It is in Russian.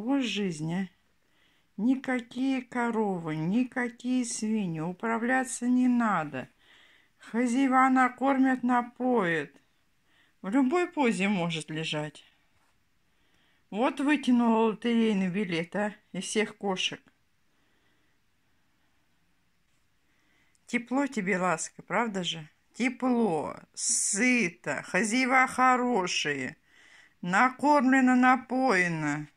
Вот жизнь, а. Никакие коровы, никакие свиньи, управляться не надо. Хозяева накормят, напоят. В любой позе может лежать. Вот вытянула лотерейный билет, а, из всех кошек. Тепло тебе, ласка, правда же? Тепло, сыто, хозяева хорошие, накормлено, напоено.